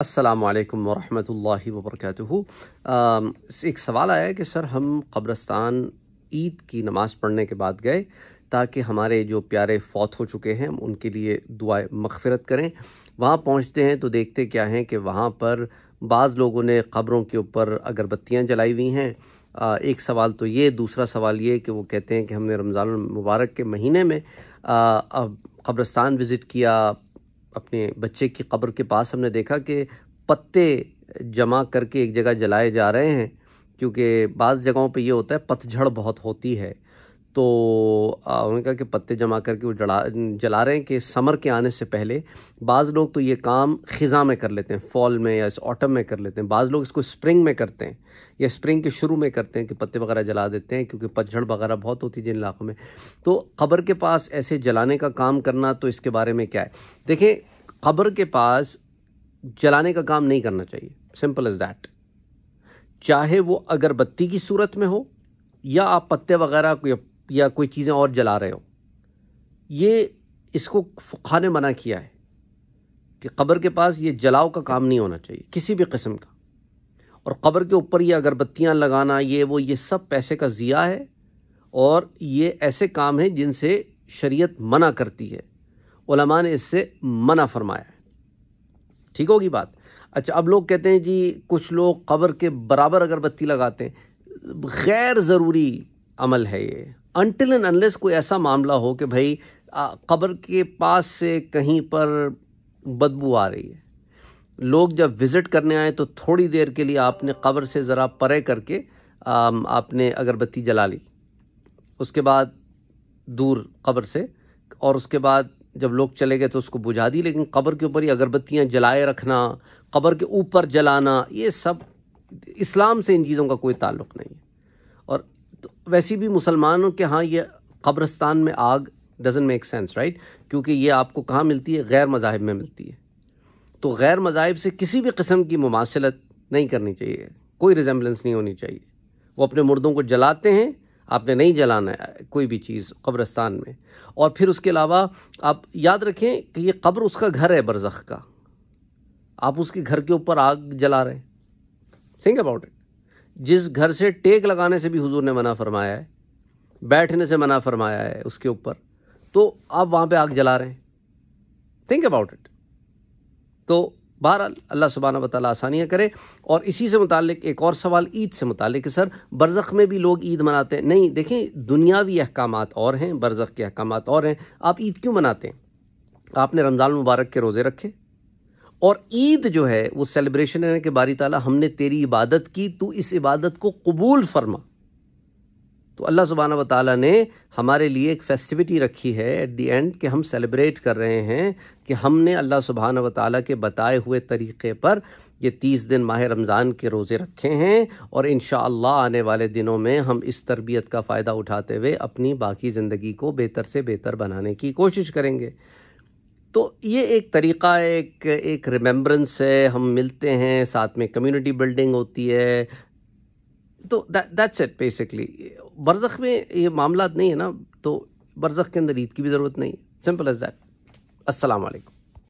अस्सलाम वालेकुम वरहमतुल्लाहि एक सवाल आया कि सर हम कब्रस्तान ईद की नमाज़ पढ़ने के बाद गए ताकि हमारे जो प्यारे फौत हो चुके हैं उनके लिए दुआ मगफ़रत करें वहाँ पहुँचते हैं तो देखते क्या हैं कि वहाँ पर बाज़ लोगों ने ख़बरों के ऊपर अगरबत्तियाँ जलाई हुई हैं एक सवाल तो ये दूसरा सवाल ये कि वो कहते हैं कि हमने रमज़ान मुबारक के महीने में कब्रस्तान विज़िट किया अपने बच्चे की कब्र के पास हमने देखा कि पत्ते जमा करके एक जगह जलाए जा रहे हैं क्योंकि बाज़ जगहों पे ये होता है पतझड़ बहुत होती है तो उन्होंने कहा कि पत्ते जमा करके वो जला जला रहे हैं कि समर के आने से पहले बाज़ लोग तो ये काम ख़ज़ा में कर लेते हैं फॉल में या इस ऑटम में कर लेते हैं बाज़ लोग इसको स्प्रिंग में करते हैं या स्प्रिंग के शुरू में करते हैं कि पत्ते वगैरह जला देते हैं क्योंकि पतझड़ वगैरह बहुत होती है जिन इलाकों में तो ख़बर के पास ऐसे जलाने का काम करना तो इसके बारे में क्या है देखें ख़बर के पास जलाने का काम नहीं करना चाहिए सिंपल इज़ दैट चाहे वो अगरबत्ती की सूरत में हो या आप पत्ते वगैरह को या या कोई चीज़ें और जला रहे हो ये इसको फ़ुखा ने मना किया है कि कब्र के पास ये जलाओ का काम नहीं होना चाहिए किसी भी कस्म का और कब्र के ऊपर ये अगरबत्तियाँ लगाना ये वो ये सब पैसे का ज़िया है और ये ऐसे काम हैं जिनसे शरीयत मना करती है उलमा ने इससे मना फरमाया है ठीक होगी बात अच्छा अब लोग कहते हैं जी कुछ लोग कब्र के बराबर अगरबत्ती लगाते हैं गैर ज़रूरी अमल है ये अनटिल एंड अनलेस कोई ऐसा मामला हो कि भाई कब्र के पास से कहीं पर बदबू आ रही है लोग जब विज़िट करने आए तो थोड़ी देर के लिए आपने कब्र से ज़रा परे करके आपने अगरबत्ती जला ली उसके बाद दूर कब्र से और उसके बाद जब लोग चले गए तो उसको बुझा दी लेकिन कब्र के ऊपर ही अगरबत्तियाँ जलाए रखना कब्र के ऊपर जलाना ये सब इस्लाम से इन चीज़ों का कोई ताल्लुक नहीं है और वैसे भी मुसलमानों के हाँ ये कब्रस्तान में आग डजन मेक सेंस राइट क्योंकि ये आपको कहाँ मिलती है गैर मज़ाहब में मिलती है तो गैर मज़ाहब से किसी भी कस्म की ममासलत नहीं करनी चाहिए कोई रिजेम्बलेंस नहीं होनी चाहिए वो अपने मुर्दों को जलाते हैं आपने नहीं जलाना है कोई भी चीज़ कब्रस्तान में और फिर उसके अलावा आप याद रखें कि ये कब्र उसका घर है बरज़ख का आप उसके घर के ऊपर आग जला रहे हैं थिंक अबाउट इट जिस घर से टेक लगाने से भी हुजूर ने मना फरमाया है बैठने से मना फरमाया है उसके ऊपर तो आप वहाँ पे आग जला रहे हैं थिंक अबाउट इट तो बहरहाल अल्लाह सुबहाना वाली आसानियाँ करे और इसी से मुतक एक और सवाल ईद से मुतक है सर बरज़ में भी लोग ईद मनाते हैं नहीं देखें दुनियावी अहकाम और हैं बरज़ के अहकाम और हैं आप ईद क्यों मनाते हैं आपने रमज़ान मुबारक के रोज़े रखे और ईद जो है वो सेलिब्रेशन है कि बारी ताला हमने तेरी इबादत की तू इस इबादत को कबूल फरमा तो अल्लाह सुबहाना वाली ने हमारे लिए एक फेस्टिविटी रखी है एट दी एंड कि हम सेलिब्रेट कर रहे हैं कि हमने अल्लाह सुबहाना वाली के बताए हुए तरीक़े पर ये तीस दिन माह रमज़ान के रोज़े रखे हैं और इन आने वाले दिनों में हम इस तरबियत का फ़ायदा उठाते हुए अपनी बाकी ज़िंदगी को बेहतर से बेहतर बनाने की कोशिश करेंगे तो ये एक तरीका एक एक रिमेम्बरेंस है हम मिलते हैं साथ में कम्युनिटी बिल्डिंग होती है तो दैट्स इट बेसिकली बरज़ख में ये मामला नहीं है ना तो बरज़ख के अंदर ईद की भी ज़रूरत नहीं है सिंपल एज दैट असलकम